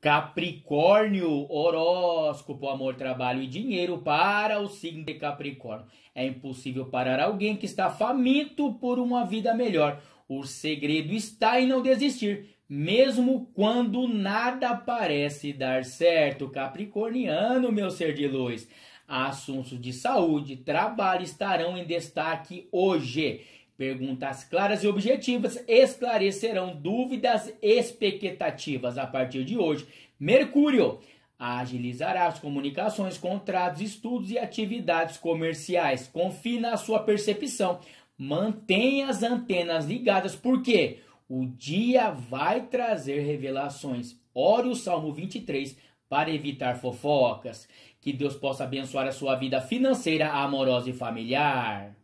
Capricórnio, horóscopo, amor, trabalho e dinheiro para o signo de Capricórnio. É impossível parar alguém que está faminto por uma vida melhor. O segredo está em não desistir, mesmo quando nada parece dar certo. Capricorniano, meu ser de luz. Assuntos de saúde, trabalho estarão em destaque hoje Perguntas claras e objetivas esclarecerão dúvidas e expectativas a partir de hoje. Mercúrio agilizará as comunicações, contratos, estudos e atividades comerciais. Confie na sua percepção. Mantenha as antenas ligadas, porque o dia vai trazer revelações. Ore o Salmo 23 para evitar fofocas. Que Deus possa abençoar a sua vida financeira, amorosa e familiar.